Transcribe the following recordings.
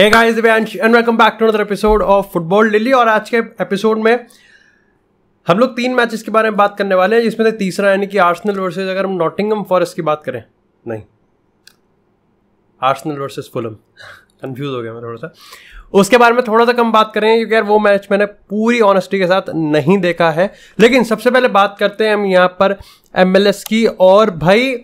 Hey guys Divyansh and welcome back to another episode of football daily और आज के episode में हम लोग तीन मैचेस के बारे में बात करने वाले हैं जिसमें से तीसरा यानी कि आर्सनल वर्सेस अगर हम नॉटिंगम फॉरेस्ट की बात करें नहीं आर्सनल वर्सेस फुलम कंफ्यूज हो गया मैं थोड़ा सा उसके बारे में थोड़ा सा कम बात करें क्योंकि यार वो मैच मैंने पूरी ऑनेस्टी के साथ नहीं देखा है लेकिन सबसे पहले बात करते हैं हम यहाँ पर एम की और भाई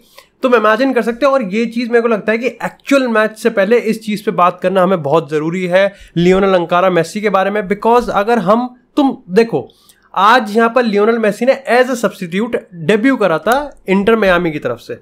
तुम इमेजिन कर सकते हो और ये चीज़ मेरे को लगता है कि एक्चुअल मैच से पहले इस चीज़ पे बात करना हमें बहुत ज़रूरी है लियोनल अंकारा मेसी के बारे में बिकॉज अगर हम तुम देखो आज यहां पर लियोनल मेसी ने एज अ सब्सटीट्यूट डेब्यू करा था इंटर मयामी की तरफ से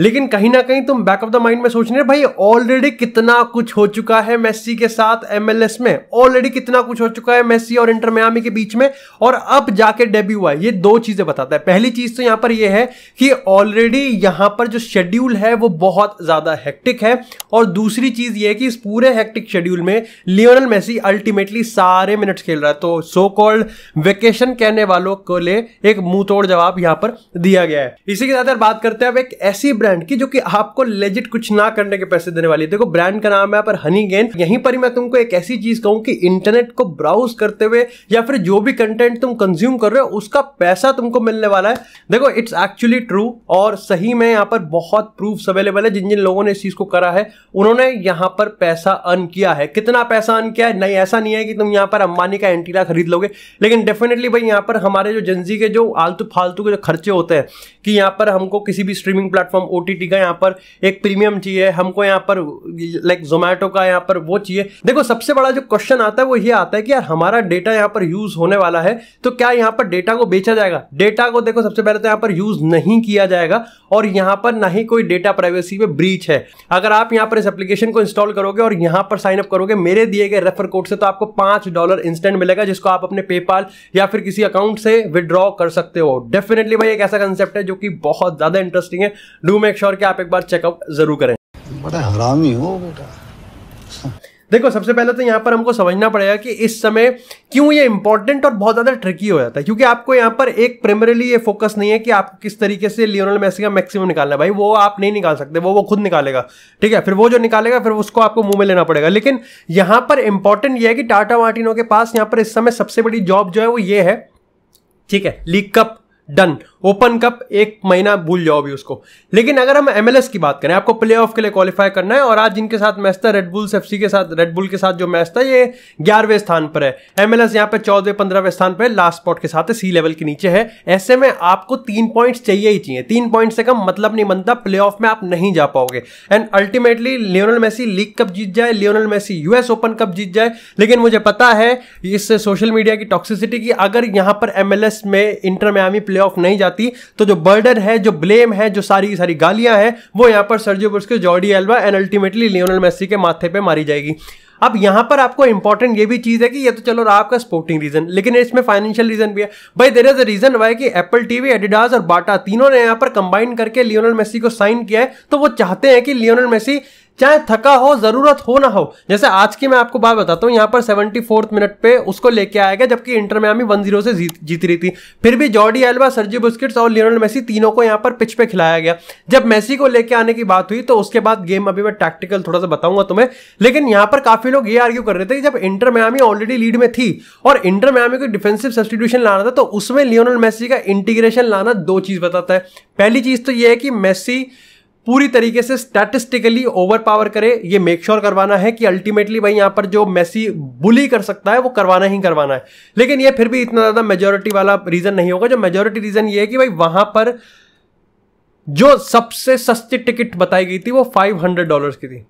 लेकिन कहीं ना कहीं तुम बैक ऑफ द माइंड में सोच रहे भाई ऑलरेडी कितना कुछ हो चुका है मेस्सी के साथ एमएलएस में ऑलरेडी कितना कुछ हो चुका है मेस्सी और इंटर मयामी के बीच में और अब जाके डेब्यू हुआ है ये दो चीजें बताता है पहली चीज तो यहां पर यह है कि ऑलरेडी यहां पर जो शेड्यूल है वो बहुत ज्यादा हेक्टिक है और दूसरी चीज ये है कि इस पूरे हेक्टिक शेड्यूल में लियोनल मेसी अल्टीमेटली सारे मिनट्स खेल रहा है तो सो कॉल्ड वेकेशन कहने वालों को ले एक मुंह तोड़ जवाब यहां पर दिया गया है इसी के साथ बात करते हैं अब एक ऐसी ब्रांड की जो कि आपको लेजिट कुछ ना करने के पैसे देने वाली है देखो ब्रांड का नाम है पर हनी गेन यहीं पर ही मैं तुमको एक ऐसी चीज कहूँ कि इंटरनेट को ब्राउज करते हुए या फिर जो भी कंटेंट तुम कंज्यूम कर रहे हो उसका पैसा तुमको मिलने वाला है देखो इट्स एक्चुअली ट्रू और सही में यहाँ पर बहुत प्रूफ अवेलेबल है जिन जिन लोगों ने इस चीज को करा है उन्होंने यहाँ पर पैसा अर्न किया है कितना पैसा अर्न किया है नहीं ऐसा नहीं है कि तुम यहाँ पर अंबानी का एंटीला खरीद लोगे लेकिन डेफिनेटली भाई यहाँ पर हमारे जो जनजी के जो आलतू फालतू के जो खर्चे होते हैं कि यहाँ पर हमको किसी भी स्ट्रीमिंग प्लेटफॉर्म ओ का यहाँ पर एक प्रीमियम चाहिए हमको यहाँ पर लाइक जोमेटो का यहाँ पर वो चाहिए देखो सबसे बड़ा जो क्वेश्चन आता है वो ये आता है कि यार हमारा डेटा यहाँ पर यूज होने वाला है तो क्या यहाँ पर डेटा को बेचा जाएगा डेटा को देखो सबसे पहले तो यहाँ पर यूज नहीं किया जाएगा और यहाँ पर ना ही कोई डेटा प्राइवेसी में ब्रीच है अगर आप यहाँ पर इस एप्लीकेशन को इंस्टॉल करोगे और यहाँ पर साइन अप करोगे मेरे दिए गए रेफर कोड से तो आपको पांच डॉलर इंस्टेंट मिलेगा जिसको आप अपने पेपाल या फिर किसी अकाउंट से विड्रॉ कर सकते हो डेफिनेटली भाई एक ऐसा कंसेप्ट है जो कि बहुत ज्यादा इंटरेस्टिंग है डू मेक श्योर कि आप एक बार चेकअप जरूर करें बड़ा हरामी हो बेटा देखो सबसे पहले तो यहाँ पर हमको समझना पड़ेगा कि इस समय क्यों ये इंपॉर्टेंट और बहुत ज़्यादा ट्रिकी हो जाता है क्योंकि आपको यहाँ पर एक प्राइमरीली ये फोकस नहीं है कि आपको किस तरीके से लियोनल मेसी का मैक्सिमम निकालना है भाई वो आप नहीं निकाल सकते वो वो खुद निकालेगा ठीक है फिर वो जो निकालेगा फिर उसको आपको मुंह में लेना पड़ेगा लेकिन यहाँ पर इंपॉर्टेंट ये है कि टाटा मार्टिनो के पास यहाँ पर इस समय सबसे बड़ी जॉब जो है वो ये है ठीक है league cup done open cup एक महीना भूल जाओ भी उसको लेकिन अगर हम एमएलएस की बात करें आपको प्ले के लिए क्वालिफाई करना है और आज जिनके साथ मैच था रेडबुल्स एफ के साथ रेडबुल के साथ जो मैच था ये ग्यारहवें स्थान पर है एमएलएस यहाँ पर चौदहवें पंद्रहवें स्थान पर लास्ट स्पॉट के साथ है सी लेवल के नीचे है ऐसे में आपको तीन पॉइंट्स चाहिए ही चाहिए तीन पॉइंट से कम मतलब नहीं बनता प्ले में आप नहीं जा पाओगे and ultimately Lionel Messi league cup जीत जाए Lionel Messi US open cup जीत जाए लेकिन मुझे पता है इस सोशल मीडिया की टॉक्सिसिटी की अगर यहाँ पर एमएलएस में इंटर मैमी प्ले नहीं जाता जाती तो जो बर्डर है जो ब्लेम है जो सारी की सारी गालियां हैं वो यहां पर सर्जियो बुर्स के Jordi Alba and ultimately Lionel Messi के माथे पर मारी जाएगी अब यहां पर आपको इंपॉर्टेंट ये भी चीज़ है कि ये तो चलो आपका स्पोर्टिंग रीजन लेकिन इसमें फाइनेंशियल रीजन भी है भाई there is a reason why कि एप्पल टीवी एडिडास और बाटा तीनों ने यहां पर कंबाइन करके लियोनल मेसी को साइन किया है तो वो चाहते हैं कि लियोनल मेसी चाहे थका हो जरूरत हो ना हो जैसे आज की मैं आपको बात बताता हूँ यहाँ पर सेवेंटी फोर्थ मिनट पे उसको लेके आया गया जबकि इंटर मियामी वन जीरो से जीत, जीत रही थी फिर भी जॉर्डी एल्बा सर्जी बुस्किट्स और लियोनल मेसी तीनों को यहाँ पर पिच पे खिलाया गया जब मेसी को लेके आने की बात हुई तो उसके बाद गेम अभी मैं टैक्टिकल थोड़ा सा बताऊंगा तुम्हें लेकिन यहाँ पर काफी लोग ये आर्ग्यू कर रहे थे कि जब इंटर मियामी ऑलरेडी लीड में थी और इंटर मियामी को डिफेंसिव सब्सटीट्यूशन लाना था तो उसमें लियोनल मेसी का इंटीग्रेशन लाना दो चीज बताता है पहली चीज तो यह है कि मेसी पूरी तरीके से स्टैटिस्टिकली ओवर पावर करे ये मेक श्योर sure करवाना है कि अल्टीमेटली भाई यहाँ पर जो मेसी बुली कर सकता है वो करवाना ही करवाना है लेकिन ये फिर भी इतना ज़्यादा मेजोरिटी वाला रीज़न नहीं होगा जो मेजोरिटी रीज़न ये है कि भाई वहाँ पर जो सबसे सस्ती टिकट बताई गई थी वो फाइव हंड्रेड डॉलर्स की थी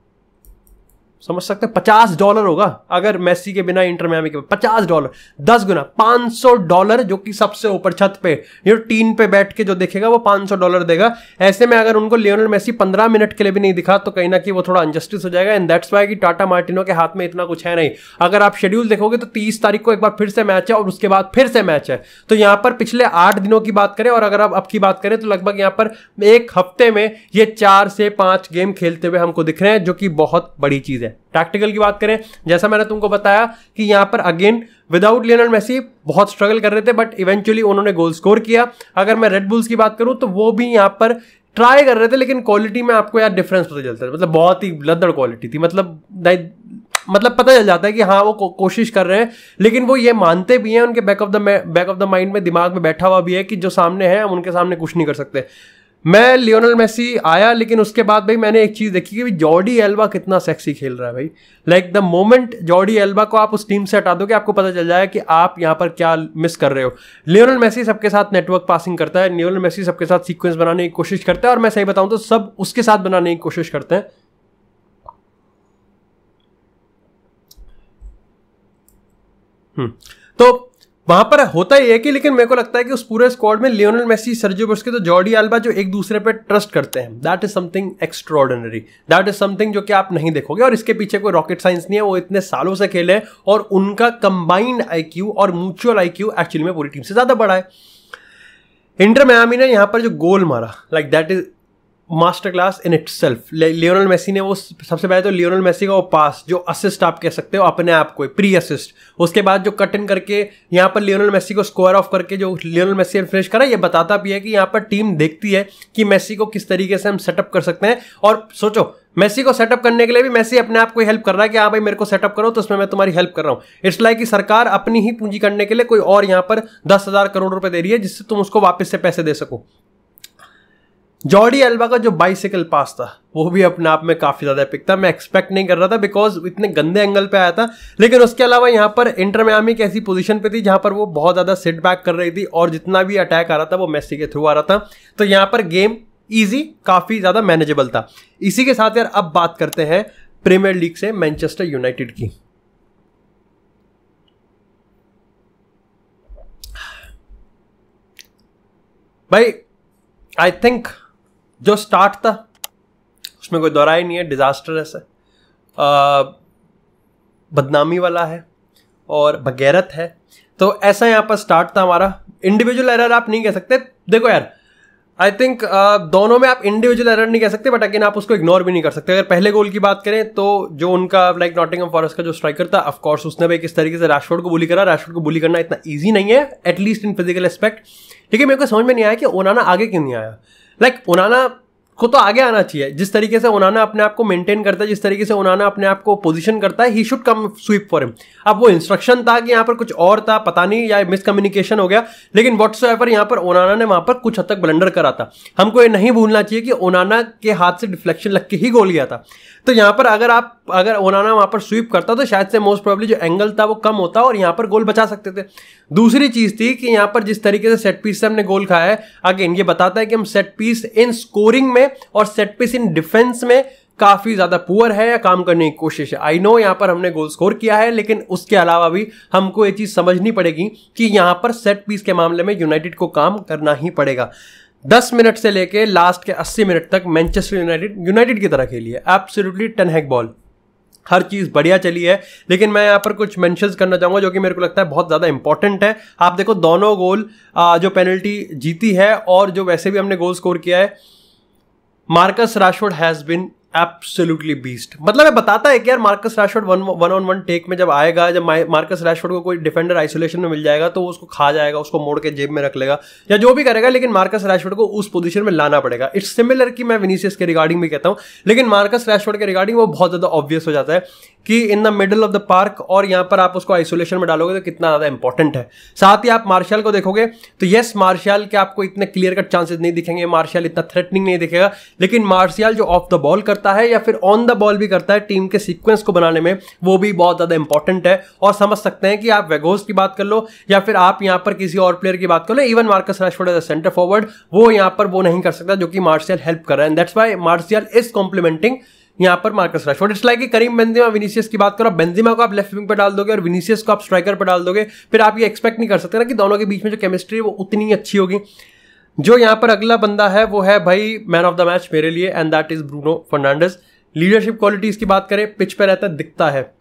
समझ सकते हैं पचास डॉलर होगा अगर मेसी के बिना इंटर मियामी के पचास डॉलर दस गुना पाँच सौ डॉलर जो कि सबसे ऊपर छत पे ये टीन पे बैठ के जो देखेगा वो पांच सौ डॉलर देगा ऐसे में अगर उनको लियोनल मेसी पंद्रह मिनट के लिए भी नहीं दिखा तो कहीं ना कहीं वो थोड़ा अनजस्टिस हो जाएगा एंड दैट्स वाई कि टाटा मार्टिनो के हाथ में इतना कुछ है नहीं अगर आप शेड्यूल देखोगे तो तीस तारीख को एक बार फिर से मैच है और उसके बाद फिर से मैच है तो यहां पर पिछले आठ दिनों की बात करें और अगर आप अब की बात करें तो लगभग यहाँ पर एक हफ्ते में ये चार से पांच गेम खेलते हुए हमको दिख रहे हैं जो कि बहुत बड़ी चीज़ है प्रैक्टिकल की बात करें जैसा मैंने तुमको बताया कि यहाँ पर अगेन विदाउट लियोनल मेसी बहुत स्ट्रगल कर रहे थे बट इवेंचुअली उन्होंने गोल स्कोर किया अगर मैं रेड बुल्स की बात करूँ तो वो भी यहाँ पर ट्राई कर रहे थे लेकिन क्वालिटी में आपको यार डिफरेंस पता चलता है मतलब बहुत ही लद्दड़ क्वालिटी थी मतलब मतलब पता चल जाता है कि हाँ वो को, कोशिश कर रहे हैं लेकिन वो ये मानते भी हैं उनके back of the back of the mind में दिमाग में बैठा हुआ भी है कि जो सामने है हम उनके सामने कुछ नहीं कर सकते मैं लियोनल मेसी आया लेकिन उसके बाद भाई मैंने एक चीज़ देखी कि जॉर्डी एल्बा कितना सेक्सी खेल रहा है भाई like the moment Jordi Alba को आप उस टीम से हटा दोगे आपको पता चल जाए कि आप यहाँ पर क्या मिस कर रहे हो लियोनल मेसी सबके साथ नेटवर्क पासिंग करता है लियोनल मेसी सबके साथ सीक्वेंस बनाने की कोशिश करता है और मैं सही बताऊँ तो सब उसके साथ बनाने की कोशिश करते हैं हम्म, तो वहां पर होता ही है कि लेकिन मेरे को लगता है कि उस पूरे स्क्वाड में लियोनल मेसी सर्जियो बुस्के तो जॉर्डी आल्बा जो एक दूसरे पे ट्रस्ट करते हैं that is something extraordinary that is something जो कि आप नहीं देखोगे और इसके पीछे कोई रॉकेट साइंस नहीं है वो इतने सालों से खेले और उनका कंबाइंड आई और म्यूचुअल आई एक्चुअली में पूरी टीम से ज्यादा बड़ा है इंटर मैमी ने यहाँ पर जो गोल मारा like that is master class in itself Lionel Messi ने वो सबसे पहले तो लियोनल मेसी का वो पास जो असिस्ट आप कह सकते हो अपने आप को प्री असिस्ट उसके बाद जो कट इन करके यहाँ पर लियोनल मेसी को स्कोर ऑफ करके जो लियोनल मेसी ने फिनिश करा ये बताता भी है कि यहाँ पर टीम देखती है कि मेसी को किस तरीके से हम सेटअप कर सकते हैं और सोचो मेसी को सेटअप करने के लिए भी मेसी अपने आप को हेल्प कर रहा है कि हाँ भाई मेरे को सेटअप करो तो उसमें मैं तुम्हारी हेल्प कर रहा हूँ इट्स लाइक कि सरकार अपनी ही पूंजी करने के लिए कोई और यहाँ पर दस हज़ार करोड़ रुपए दे रही है जिससे तुम उसको वापस से पैसे दे सको जॉर्डी एल्बा का जो बाइसिकल पास था वो भी अपने आप में काफ़ी ज़्यादा पिक था मैं एक्सपेक्ट नहीं कर रहा था बिकॉज इतने गंदे एंगल पे आया था लेकिन उसके अलावा यहाँ पर इंटर म्यामी एक ऐसी पोजिशन पे थी जहां पर वो बहुत ज़्यादा सेट बैक कर रही थी और जितना भी अटैक आ रहा था वो मैसी के थ्रू आ रहा था तो यहाँ पर गेम ईजी काफ़ी ज़्यादा मैनेजेबल था इसी के साथ यार अब बात करते हैं प्रीमियर लीग से मैनचेस्टर यूनाइटेड की भाई आई थिंक जो स्टार्ट था उसमें कोई दोहरा ही नहीं है डिज़ास्टरस है बदनामी वाला है और बगैरत है तो ऐसा यहाँ पर स्टार्ट था हमारा इंडिविजुअल एरर आप नहीं कह सकते देखो यार आई थिंक uh, दोनों में आप इंडिविजुअल एरर नहीं कह सकते बट अगेन आप उसको इग्नोर भी नहीं कर सकते अगर पहले गोल की बात करें तो जो उनका लाइक नॉटिंगम फॉरेस्ट का जो स्ट्राइकर था ऑफकोर्स उसने भी किस तरीके से राशफोर्ड को बुली करा राशफोर्ड को बुली करना इतना ईजी नहीं है एटलीस्ट इन फिजिकल एस्पेक्ट लेकिन मेरे को समझ में नहीं आया कि ओनाना आगे क्यों नहीं आया Like unana. को तो आगे आना चाहिए जिस तरीके से ओनाना अपने आप को मेंटेन करता है जिस तरीके से ओनाना अपने आप को पोजीशन करता है he should come sweep for him अब वो इंस्ट्रक्शन था कि यहाँ पर कुछ और था पता नहीं या मिसकम्युनिकेशन हो गया लेकिन वट्स एवर यहाँ पर ओनाना ने वहाँ पर कुछ हद तक ब्लंडर करा था हमको ये नहीं भूलना चाहिए कि ओनाना के हाथ से डिफ्लेक्शन लग के ही गोल गया था तो यहाँ पर अगर आप अगर ओनाना वहाँ पर स्वीप करता तो शायद से मोस्ट प्रॉब्ली जो एंगल था वो कम होता और यहाँ पर गोल बचा सकते थे दूसरी चीज़ थी कि यहाँ पर जिस तरीके से सेट पीस से हमने गोल खाया है अगेन ये बताता है कि हम सेट पीस इन स्कोरिंग में में और सेट पीस इन डिफेंस में काफी ज्यादा पुअर है या काम करने की कोशिश है आई नो यहाँ पर हमने गोल स्कोर किया है लेकिन उसके अलावा भी हमको ये चीज समझनी पड़ेगी कि यहाँ पर सेट पीस के मामले में यूनाइटेड को काम करना ही पड़ेगा 10 मिनट से लेके लास्ट के 80 मिनट तक मैनचेस्टर यूनाइटेड यूनाइटेड की तरह खेली है एब्सोल्युटली हैक बॉल हर चीज़ बढ़िया चली है लेकिन मैं यहाँ पर कुछ मेंशन करना चाहूंगा जो कि मेरे को लगता है बहुत ज़्यादा इंपॉर्टेंट है आप देखो दोनों गोल जो पेनल्टी जीती है और जो वैसे भी हमने गोल स्कोर किया है Marcus Rashford has been absolutely beast मतलब मैं बताता है कि यार Marcus Rashford one one on one take में जब आएगा जब मार्कस रैशफोर्ड को कोई डिफेंडर आइसोलेशन में मिल जाएगा तो वो उसको खा जाएगा उसको मोड़ के जेब में रख लेगा या जो भी करेगा लेकिन मार्कस रैशफोर्ड को उस पोजीशन में लाना पड़ेगा इट्स सिमिलर कि मैं विनीसियस के रिगार्डिंग भी कहता हूँ लेकिन मार्कस रैशफोर्ड के रिगार्डिंग वो बहुत ज़्यादा ऑब्वियस हो जाता है कि in the middle of the park और यहाँ पर आप उसको आइसोलेशन में डालोगे तो कितना ज़्यादा इंपॉर्टेंट है साथ ही आप मार्शल को देखोगे तो येस मार्शल के आपको इतने क्लियर कट चांसेस नहीं दिखेंगे मार्शल इतना थ्रेटनिंग नहीं दिखेगा लेकिन मार्शल जो ऑफ द बॉल करता करता है या फिर ऑन द बॉल भी करता है टीम के सीक्वेंस को बनाने में वो भी बहुत ज़्यादा इंपॉर्टेंट है और समझ सकते हैं कि आप वेगोस की बात कर लो या फिर आप यहां पर किसी और प्लेयर की बात कर लो even Marcus Rashford as centre forward वो यहां पर वो नहीं कर सकता जो कि मार्शियल हेल्प कर रहा है that's why Martial is complementing यहाँ पर Marcus Rashford it's like Karim Benzema Vinicius की बात करो बेंजिमा को आप लेफ्ट विंग पर डाल दोगे और विनीशियस को आप स्ट्राइकर पर डाल दोगे फिर आप ये एक्सपेक्ट नहीं कर सकते ना कि दोनों के बीच में जो केमिस्ट्री है वो उतनी अच्छी होगी जो यहाँ पर अगला बंदा है वो है भाई मैन ऑफ द मैच मेरे लिए and that is Bruno Fernandes leadership qualities की बात करें पिच पर रहता है दिखता है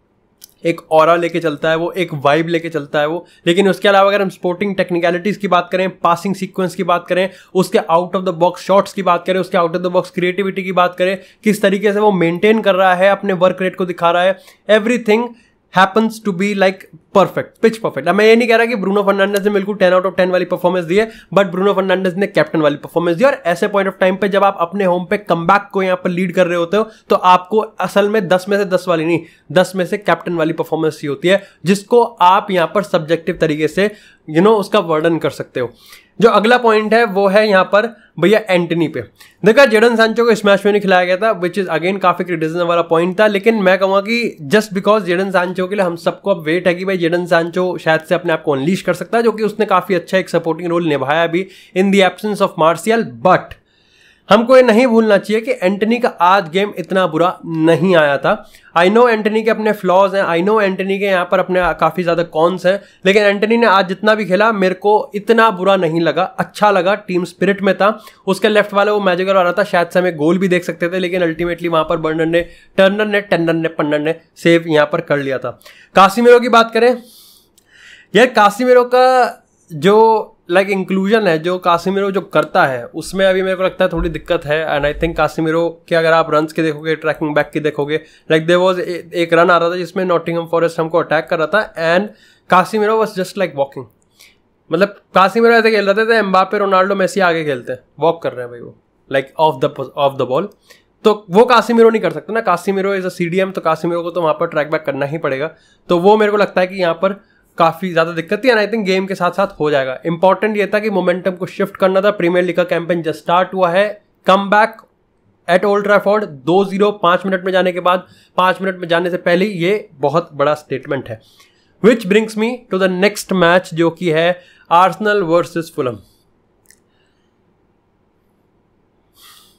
एक और लेके चलता है वो एक वाइब लेके चलता है वो लेकिन उसके अलावा अगर हम स्पोर्टिंग टेक्निकलिटीज की बात करें पासिंग सीक्वेंस की बात करें उसके out of the box shots की बात करें उसके out of the box creativity की बात करें किस तरीके से वो मेंटेन कर रहा है अपने वर्क रेट को दिखा रहा है everything happens to be like perfect pitch perfect मैं ये नहीं कह रहा कि ब्रूनो फर्नांडस ने बिल्कुल टेन आउट ऑफ टेन वाली परफॉर्मेंस दी है बट ब्रूनो फर्नांडस ने कैप्टन वाली परफॉर्मेंस दी और ऐसे पॉइंट ऑफ टाइम पे जब आप अपने होम पे कम को यहाँ पर लीड कर रहे होते हो तो आपको असल में दस में से दस वाली नहीं दस में से कैप्टन वाली परफॉर्मेंस ही होती है जिसको आप यहाँ पर सब्जेक्टिव तरीके से यू you नो know, उसका वर्णन कर सकते हो जो अगला पॉइंट है वो है यहाँ पर भैया एंटनी पे देखा जेडन सांचो को स्मैश में नहीं खिलाया गया था विच इज़ अगेन काफ़ी क्रिटिसिज्म वाला पॉइंट था लेकिन मैं कहूँगा कि जस्ट बिकॉज जेडन सांचो के लिए हम सबको अब वेट है कि भाई जेडन सांचो शायद से अपने आप को अनलीश कर सकता है जो कि उसने काफ़ी अच्छा एक सपोर्टिंग रोल निभाया भी in the absence of Martial but हमको ये नहीं भूलना चाहिए कि एंटनी का आज गेम इतना बुरा नहीं आया था आई नो एंटनी के अपने फ्लॉज हैं आई नो एंटनी के यहाँ पर अपने काफ़ी ज़्यादा कॉन्स हैं लेकिन एंटनी ने आज जितना भी खेला मेरे को इतना बुरा नहीं लगा अच्छा लगा टीम स्पिरिट में था उसके लेफ्ट वाले वो मैजिकल आ रहा था शायद से हमें गोल भी देख सकते थे लेकिन अल्टीमेटली वहाँ पर बर्नर ने टर्नर ने टन्नर ने पन्नर ने सेव यहाँ पर कर लिया था कासीमेरो की बात करें यार कासीमेरो का जो लाइक like इंक्लूजन है जो कासिमिरो जो करता है उसमें अभी मेरे को लगता है थोड़ी दिक्कत है एंड आई थिंक कासिमिरो के अगर आप रन के देखोगे ट्रैकिंग बैक की देखोगे लाइक दे वॉज एक रन आ रहा था जिसमें नॉटिंगम फॉरेस्ट हमको अटैक कर रहा था and Casemiro was just like walking मतलब कासिमिरो ऐसे खेल रहे थे एम्बापे रोनाल्डो मेसी आगे खेलते हैं वॉक कर रहे हैं भाई वो like off the off the ball तो वो कासिमिरो नहीं कर सकते ना Casemiro is a C D M तो कासिमिरो को तो वहाँ पर ट्रैक बैक करना ही पड़ेगा तो वो मेरे को लगता है कि यहाँ पर काफ़ी ज़्यादा दिक्कत थी एंड आई थिंक गेम के साथ साथ हो जाएगा इंपॉर्टेंट ये था कि मोमेंटम को शिफ्ट करना था प्रीमियर लीग का कैंपेन जस्ट स्टार्ट हुआ है come back at Old Trafford दो जीरो पांच मिनट में जाने के बाद पांच मिनट में जाने से पहले ये बहुत बड़ा स्टेटमेंट है which brings me to the next match जो कि है आर्सनल वर्सेस फुलम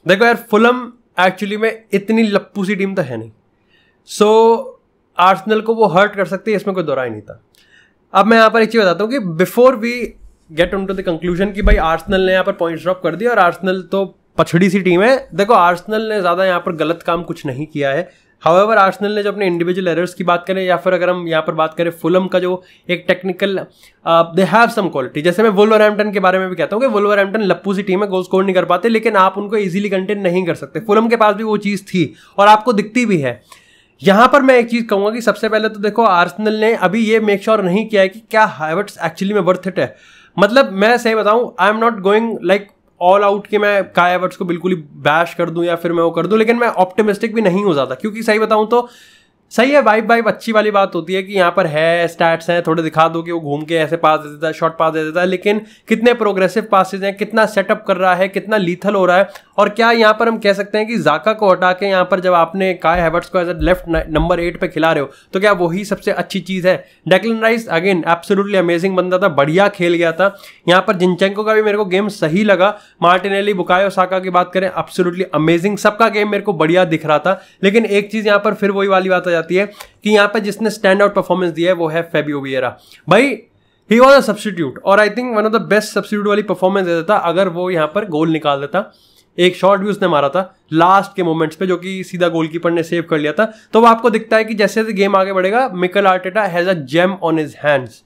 देखो यार फुलम एक्चुअली में इतनी लप्पू सी टीम तो है नहीं सो so, आर्सनल को वो हर्ट कर सकती है इसमें कोई दोराय नहीं था अब मैं यहाँ पर एक चीज़ बताता हूँ कि before we get on to the conclusion कि भाई आर्सनल ने यहाँ पर पॉइंट्स ड्रॉप कर दिया और आर्सनल तो पछड़ी सी टीम है देखो आर्सनल ने ज़्यादा यहाँ पर गलत काम कुछ नहीं किया है हावेवर आर्सनल ने जो अपने इंडिविजुअल एरर्स की बात करें या फिर अगर हम यहाँ पर बात करें फुलम का जो एक technical they have some quality जैसे मैं एम्पटन के बारे में भी कहता हूँ कि एम्पटन लप्पू सी टीम है गोल स्कोर नहीं कर पाते लेकिन आप उनको ईजिली कंटेन नहीं कर सकते फुलम के पास भी वो चीज़ थी और आपको दिखती भी है यहां पर मैं एक चीज कहूंगा कि सबसे पहले तो देखो आर्सेनल ने अभी ये मेक श्योर sure नहीं किया है कि क्या हैवर्ट्स एक्चुअली में वर्थ इट है मतलब मैं सही बताऊं I am not going like all out कि मैं काय एवर्ट्स को बिल्कुल ही बैश कर दूं या फिर मैं वो कर दूं लेकिन मैं ऑप्टिमिस्टिक भी नहीं हो जाता क्योंकि सही बताऊं तो सही है वाइफ वाइफ अच्छी वाली बात होती है कि यहाँ पर है स्टैट्स हैं थोड़े दिखा दो कि वो घूम के ऐसे पास दे देता है शॉर्ट पास दे देता है लेकिन कितने प्रोग्रेसिव पासिस हैं कितना सेटअप कर रहा है कितना लीथल हो रहा है और क्या यहाँ पर हम कह सकते हैं कि जाका को हटा के यहाँ पर जब आपने काय हैवर्ट्स को as a left number eight पर खिला रहे हो तो क्या वही सबसे अच्छी चीज़ है Declan Rice again absolutely amazing बनता था बढ़िया खेल गया था यहाँ पर जिनचेंको का भी मेरे को गेम सही लगा मार्टिनेली बुकायो साका की बात करें एब्सोलूटली अमेजिंग सबका गेम मेरे को बढ़िया दिख रहा था लेकिन एक चीज़ यहाँ पर फिर वही वाली बात है जाती है कि यहाँ पर जिसने स्टैंड आउट परफॉर्मेंस दिया है वो है फेबियो वियरा भाई ही वॉज अ सब्सटीट्यूट और I think one of the best substitute वाली परफॉर्मेंस दे देता अगर वो यहाँ पर गोल निकाल देता एक शॉट भी उसने मारा था लास्ट के मोमेंट्स पे जो कि सीधा गोलकीपर ने सेव कर लिया था तो वो आपको दिखता है कि जैसे जैसे गेम आगे बढ़ेगा Mikel Arteta has a gem on his hands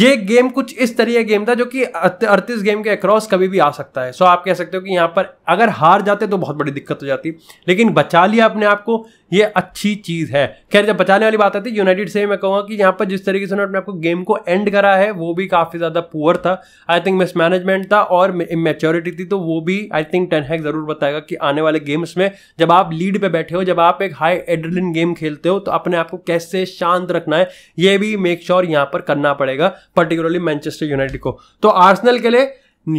ये गेम कुछ इस तरह का गेम था जो कि अड़तीस गेम के अक्रॉस कभी भी आ सकता है सो आप कह सकते हो कि यहाँ पर अगर हार जाते तो बहुत बड़ी दिक्कत हो जाती लेकिन बचा लिया अपने आप को ये अच्छी चीज़ है खैर जब बचाने वाली बात आती है यूनाइटेड से मैं कहूँगा कि यहाँ पर जिस तरीके से उन्होंने अपने गेम को एंड करा है वो भी काफ़ी ज़्यादा पुअर था आई थिंक मिसमैनेजमेंट था और मेच्योरिटी थी तो वो भी आई थिंक हैक ज़रूर बताएगा कि आने वाले गेम्स में जब आप लीड पर बैठे हो जब आप एक हाई एड्रिलिन गेम खेलते हो तो अपने आप को कैसे शांत रखना है ये भी मेक श्योर यहाँ पर करना पड़ेगा पर्टिकुलरली मैनचेस्टर यूनाइटेड को तो आर्सनल के लिए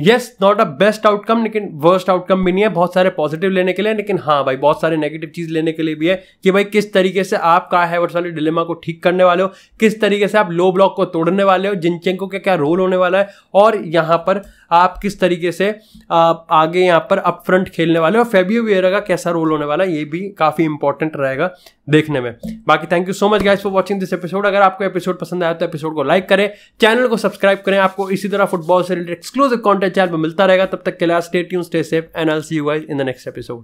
yes not a best outcome लेकिन वर्स्ट आउटकम भी नहीं है बहुत सारे पॉजिटिव लेने के लिए लेकिन हाँ भाई बहुत सारे नेगेटिव चीज लेने के लिए भी है कि भाई किस तरीके से आप का है वर्ष वाले डिलेमा को ठीक करने वाले हो किस तरीके से आप लो ब्लॉक को तोड़ने वाले हो जिन चेंको का क्या रोल होने वाला है और यहाँ पर आप किस तरीके से आप आगे यहाँ पर अप फ्रंट खेलने वाले हो फेबियो वियरा का कैसा रोल होने वाला है ये भी काफ़ी इंपॉर्टेंट रहेगा देखने में बाकी thank you so much guys for watching this episode अगर आपको एपिसोड पसंद आया तो एपिसोड को लाइक करें चैनल को सब्सक्राइब करें आपको इसी तरह फुटबॉल से related exclusive content content channel पर मिलता रहेगा तब तक के लिए stay you stay safe and I see you guys in the next episode